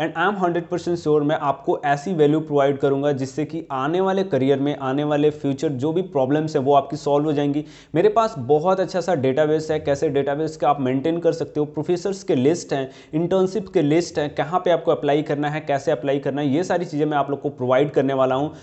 and I am hundred percent sure मैं आपको ऐसी वैल्यू प्रोवाइड करूंगा जिससे कि आने वाले करियर में आने वाले फ्यूचर जो भी प्रॉब्लम्स हैं वो आपकी सॉल्व हो जाएंगी मेरे पास बहुत अच्छा सा डेटाबेस है कैसे डेटाबेस के आप मेंटेन कर सकते हो प्रोफेसर्स के लिस्ट हैं इंटर्नशिप के लिस्ट हैं कहाँ पर आपको अप्लाई करना है कैसे अप्लाई करना है ये सारी चीज़ें मैं आप लोग को प्रोवाइड करने वाला हूँ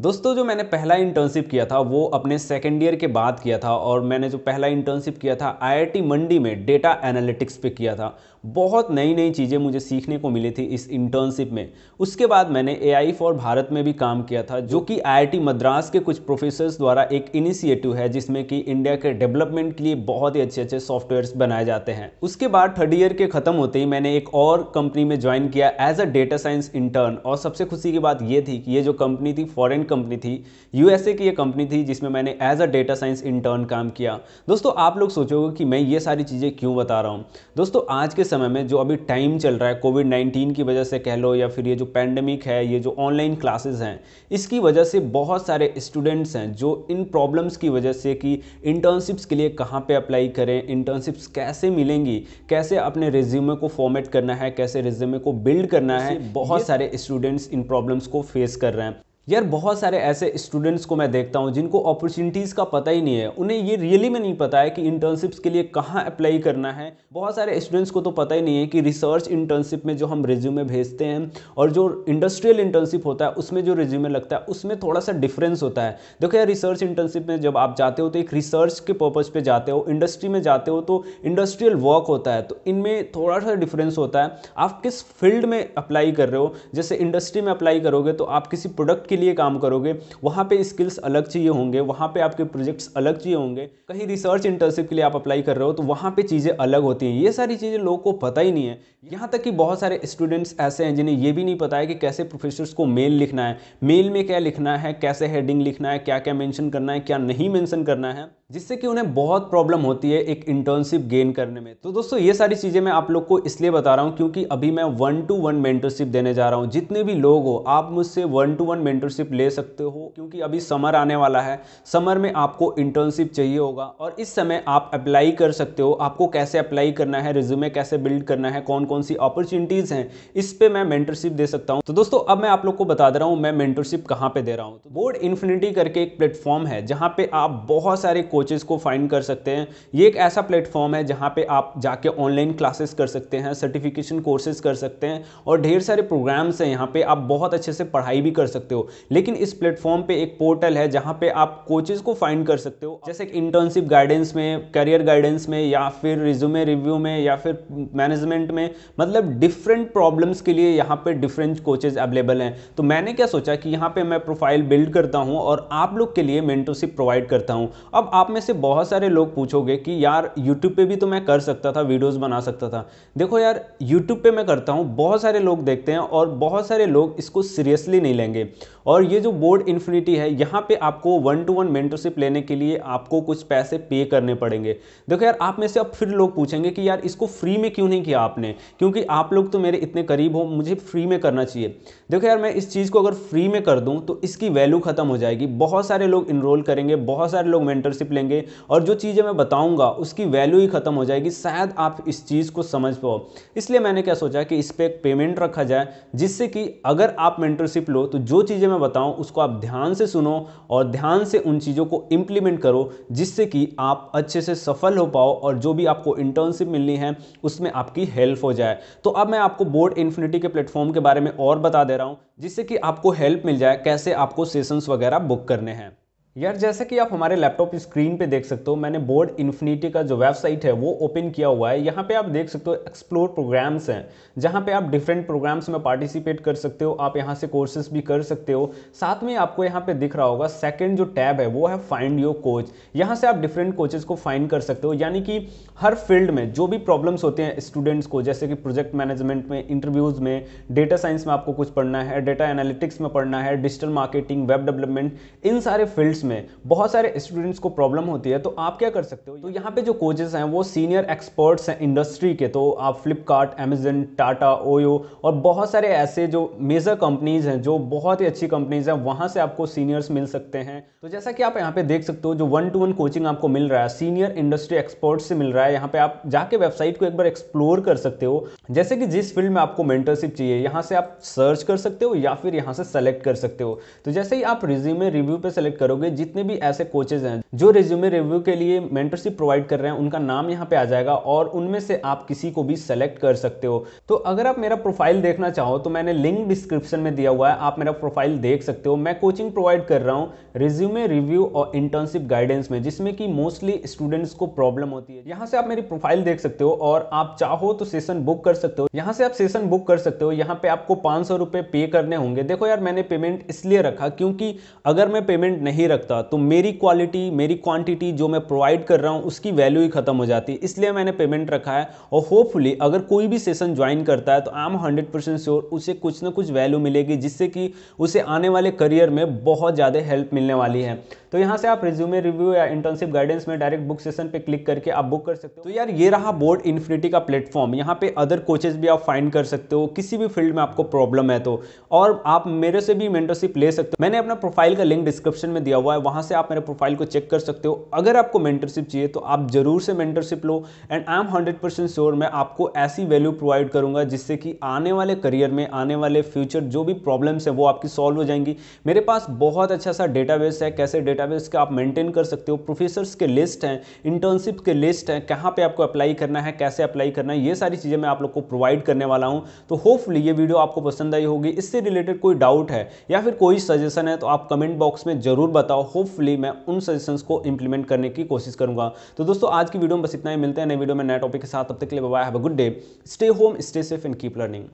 दोस्तों जो मैंने पहला इंटर्नशिप किया था वो अपने सेकेंड ईयर के बाद किया था और मैंने जो पहला इंटर्नशिप किया था आईआईटी मंडी में डेटा एनालिटिक्स पे किया था बहुत नई नई चीज़ें मुझे सीखने को मिली थी इस इंटर्नशिप में उसके बाद मैंने ए आई फॉर भारत में भी काम किया था जो कि आईआईटी मद्रास के कुछ प्रोफेसर्स द्वारा एक इनिशिएटिव है जिसमें कि इंडिया के डेवलपमेंट के लिए बहुत ही अच्छे अच्छे सॉफ्टवेयर बनाए जाते हैं उसके बाद थर्ड ईयर के ख़त्म होते ही मैंने एक और कंपनी में ज्वाइन किया as a data science intern और सबसे खुशी की बात यह थी कि ये जो कंपनी थी फॉरन कोरियन कंपनी थी यूएसए की ये कंपनी थी जिसमें मैंने as a data science intern काम किया दोस्तों आप लोग सोचोगे कि मैं ये सारी चीज़ें क्यों बता रहा हूँ दोस्तों आज के समय में जो अभी टाइम चल रहा है कोविड नाइन्टीन की वजह से कह लो या फिर ये जो पैंडमिक है ये जो ऑनलाइन क्लासेज हैं इसकी वजह से बहुत सारे स्टूडेंट्स हैं जो इन प्रॉब्लम्स की वजह से कि इंटर्नशिप्स के लिए कहाँ पर अप्लाई करें इंटर्नशिप्स कैसे मिलेंगी कैसे अपने रिज्यूमे को फॉर्मेट करना है कैसे रिज्यूमे को बिल्ड करना है बहुत सारे स्टूडेंट्स इन प्रॉब्लम्स को फेस कर रहे हैं यार बहुत सारे ऐसे स्टूडेंट्स को मैं देखता हूँ जिनको अपॉर्चुनिटीज़ का पता ही नहीं है उन्हें ये रियली में नहीं पता है कि इंटर्नशिप्स के लिए कहाँ अप्लाई करना है बहुत सारे स्टूडेंट्स को तो पता ही नहीं है कि रिसर्च इंटर्नशिप में जो हम रिज्यूमे भेजते हैं और जो इंडस्ट्रियल इंटर्नशिप होता है उसमें जो रिज्यूमे लगता है उसमें थोड़ा सा डिफरेंस होता है देखो यार रिसर्च इंटर्नशिप में जब आप जाते हो तो एक रिसर्च के पर्पज़ पर जाते हो इंडस्ट्री में जाते हो तो इंडस्ट्रियल वर्क होता है तो इनमें थोड़ा सा डिफरेंस होता है आप किस फील्ड में अप्लाई कर रहे हो जैसे इंडस्ट्री में अप्लाई करोगे तो आप किसी प्रोडक्ट के लिए काम करोगे वहाँ पे स्किल्स अलग चाहिए होंगे वहाँ पे आपके प्रोजेक्ट्स अलग चाहिए होंगे कहीं रिसर्च इंटर्नशिप के लिए आप अप्लाई कर रहे हो तो वहाँ पे चीज़ें अलग होती हैं ये सारी चीज़ें लोगों को पता ही नहीं है यहाँ तक कि बहुत सारे स्टूडेंट्स ऐसे हैं जिन्हें ये भी नहीं पता है कि कैसे प्रोफेसर्स को मेल लिखना है मेल में क्या लिखना है कैसे हेडिंग लिखना है क्या क्या मैंशन करना है क्या नहीं मैंशन करना है जिससे कि उन्हें बहुत प्रॉब्लम होती है एक इंटर्नशिप गेन करने में तो दोस्तों ये सारी चीज़ें मैं आप लोग को इसलिए बता रहा हूँ क्योंकि अभी मैं वन टू वन मेंटरशिप देने जा रहा हूँ जितने भी लोग हो आप मुझसे one to one mentor mentorship ले सकते हो क्योंकि अभी समर आने वाला है समर में आपको इंटर्नशिप चाहिए होगा और इस समय आप अप्लाई कर सकते हो आपको कैसे अप्लाई करना है रिज्यूमे कैसे बिल्ड करना है कौन कौन सी अपॉर्चुनिटीज़ हैं इस पर मैं मेंटरशिप दे सकता हूँ तो दोस्तों अब मैं आप लोग को बता दे रहा हूँ मैं मेंटरशिप कहाँ पर दे रहा हूँ तो बोर्ड इन्फिनिटी करके एक प्लेटफॉर्म है जहाँ पर आप बहुत सारे कोचेज़ को फाइंड कर सकते हैं ये एक ऐसा प्लेटफॉर्म है जहाँ पर आप जाके ऑनलाइन क्लासेस कर सकते हैं सर्टिफिकेशन कोर्सेज कर सकते हैं और ढेर सारे प्रोग्राम्स हैं यहाँ पे आप बहुत अच्छे से पढ़ाई भी कर सकते हो लेकिन इस प्लेटफॉर्म पे एक पोर्टल है जहां पे आप कोचेज को फाइंड कर सकते हो जैसे कि इंटर्नशिप गाइडेंस में करियर गाइडेंस में या फिर रिज्यूमे रिव्यू में या फिर मैनेजमेंट में मतलब डिफरेंट प्रॉब्लम्स के लिए यहाँ पे डिफरेंट कोचेज अवेलेबल हैं तो मैंने क्या सोचा कि यहाँ पे मैं प्रोफाइल बिल्ड करता हूँ और आप लोग के लिए मेंटरशिप प्रोवाइड करता हूँ अब आप में से बहुत सारे लोग पूछोगे कि यार यूट्यूब पर भी तो मैं कर सकता था वीडियोज़ बना सकता था देखो यार यूट्यूब पर मैं करता हूँ बहुत सारे लोग देखते हैं और बहुत सारे लोग इसको सीरियसली नहीं लेंगे और ये जो बोर्ड इन्फिनिटी है यहाँ पे आपको वन टू वन मेंटरशिप लेने के लिए आपको कुछ पैसे पे करने पड़ेंगे देखो यार आप में से अब फिर लोग पूछेंगे कि यार इसको फ्री में क्यों नहीं किया आपने क्योंकि आप लोग तो मेरे इतने करीब हो मुझे फ्री में करना चाहिए देखो यार मैं इस चीज़ को अगर फ्री में कर दूँ तो इसकी वैल्यू ख़त्म हो जाएगी बहुत सारे लोग इनरोल करेंगे बहुत सारे लोग मेंटरशिप लेंगे और जो चीज़ें मैं बताऊँगा उसकी वैल्यू ही ख़त्म हो जाएगी शायद आप इस चीज़ को समझ पाओ इसलिए मैंने क्या सोचा कि इस पर पेमेंट रखा जाए जिससे कि अगर आप मेंटरशिप लो तो जो चीज़ें मैं बताऊं उसको आप ध्यान से सुनो और ध्यान से उन चीज़ों को इम्प्लीमेंट करो जिससे कि आप अच्छे से सफल हो पाओ और जो भी आपको इंटर्नशिप मिलनी है उसमें आपकी हेल्प हो जाए तो अब मैं आपको बोर्ड इन्फिनिटी के प्लेटफॉर्म के बारे में और बता दे रहा हूँ जिससे कि आपको हेल्प मिल जाए कैसे आपको सेशंस वगैरह बुक करने हैं यार जैसे कि आप हमारे लैपटॉप स्क्रीन पे देख सकते हो मैंने बोर्ड इन्फिनिटी का जो वेबसाइट है वो ओपन किया हुआ है यहाँ पे आप देख सकते हो एक्सप्लोर प्रोग्राम्स हैं जहाँ पे आप डिफरेंट प्रोग्राम्स में पार्टिसिपेट कर सकते हो आप यहाँ से कोर्सेज भी कर सकते हो साथ में आपको यहाँ पे दिख रहा होगा सेकेंड जो टैब है वो है फाइंड योर कोच यहाँ से आप डिफरेंट कोचेज को फाइंड कर सकते हो यानी कि हर फील्ड में जो भी प्रॉब्लम्स होते हैं स्टूडेंट्स को जैसे कि प्रोजेक्ट मैनेजमेंट में इंटरव्यूज़ में डेटा साइंस में आपको कुछ पढ़ना है डेटा एनालिटिक्स में पढ़ना है डिजिटल मार्केटिंग वेब डेवलपमेंट इन सारे फील्ड्स में बहुत सारे स्टूडेंट्स को प्रॉब्लम होती है तो आप क्या कर सकते हो तो यहाँ पे जो कोचेस हैं वो सीनियर एक्सपर्ट्स हैं इंडस्ट्री के तो आप फ्लिपकार्ट एमेजन टाटा ओयो और बहुत सारे ऐसे जो मेजर कंपनीज हैं जो बहुत ही अच्छी कंपनीज हैं वहाँ से आपको सीनियर्स मिल सकते हैं तो जैसा कि आप यहाँ पे देख सकते हो जो वन टू वन कोचिंग आपको मिल रहा है सीनियर इंडस्ट्री एक्सपर्ट्स से मिल रहा है यहाँ पे आप जाके वेबसाइट को एक बार एक्सप्लोर कर सकते हो जैसे कि जिस फील्ड में आपको मेंटरशिप चाहिए यहाँ से आप सर्च कर सकते हो या फिर यहाँ से सेलेक्ट कर सकते हो तो जैसे ही आप रिज्यूमे रिव्यू पे सेलेक्ट करोगे में जितने भी ऐसे कोचेज हैं जो रिज्यूमे रिव्यू के लिए मेंटरशिप प्रोवाइड कर रहे हैं उनका नाम यहाँ पे आ जाएगा और उनमें से आप किसी को भी सेलेक्ट कर सकते हो तो अगर आप मेरा प्रोफाइल देखना चाहो तो मैंने लिंक डिस्क्रिप्शन में दिया हुआ है आप मेरा प्रोफाइल देख सकते हो मैं कोचिंग प्रोवाइड कर रहा हूँ रिज्यूमे रिव्यू और इंटर्नशिप गाइडेंस में जिसमें कि मोस्टली स्टूडेंट्स को प्रॉब्लम होती है यहाँ से आप मेरी प्रोफाइल देख सकते हो और आप चाहो तो सेशन बुक कर सकते हो यहाँ से आप सेशन बुक कर सकते हो यहाँ पे आपको पाँच पे करने होंगे देखो यार मैंने पेमेंट इसलिए रखा क्योंकि अगर मैं पेमेंट नहीं रख लगता तो मेरी क्वालिटी मेरी क्वांटिटी जो मैं प्रोवाइड कर रहा हूँ उसकी वैल्यू ही खत्म हो जाती है इसलिए मैंने पेमेंट रखा है और होपफुली अगर कोई भी सेशन ज्वाइन करता है तो I am hundred percent sure उसे कुछ ना कुछ वैल्यू मिलेगी जिससे कि उसे आने वाले करियर में बहुत ज़्यादा हेल्प मिलने वाली है तो यहाँ से आप रिज्यूमे रिव्यू या इंटर्नशिप गाइडेंस में डायरेक्ट बुक सेशन पे क्लिक करके आप बुक कर सकते हो तो यार ये रहा बोर्ड इन्फिनिटी का प्लेटफॉर्म यहाँ पे अदर कोचेज भी आप फाइंड कर सकते हो किसी भी फील्ड में आपको प्रॉब्लम है तो और आप मेरे से भी मेंटरशिप ले सकते हो मैंने अपना प्रोफाइल का लिंक डिस्क्रिप्शन में दिया हुआ है वहाँ से आप मेरे प्रोफाइल को चेक कर सकते हो अगर आपको मेंटरशिप चाहिए तो आप जरूर से मेंटरशिप लो and I am hundred percent sure मैं आपको ऐसी वैल्यू प्रोवाइड करूंगा जिससे कि आने वाले करियर में आने वाले फ्यूचर जो भी प्रॉब्लम्स हैं वो आपकी सॉल्व हो जाएंगी मेरे पास बहुत अच्छा सा डेटाबेस है कैसे डेटा डेटाबेस का आप मेंटेन कर सकते हो प्रोफेसर्स के लिस्ट हैं इंटर्नशिप के लिस्ट हैं कहाँ पर आपको अप्लाई करना है कैसे अप्लाई करना है ये सारी चीज़ें मैं आप लोग को प्रोवाइड करने वाला हूँ तो होपफुली ये वीडियो आपको पसंद आई होगी इससे रिलेटेड कोई डाउट है या फिर कोई सजेशन है तो आप कमेंट बॉक्स में ज़रूर बताओ होपफुली मैं उन सजेशन को इंप्लीमेंट करने की कोशिश करूँगा तो दोस्तों आज की वीडियो में बस इतना ही मिलते हैं नए वीडियो में नए टॉपिक के साथ तब तक के लिए bye have a good day stay home stay safe and keep learning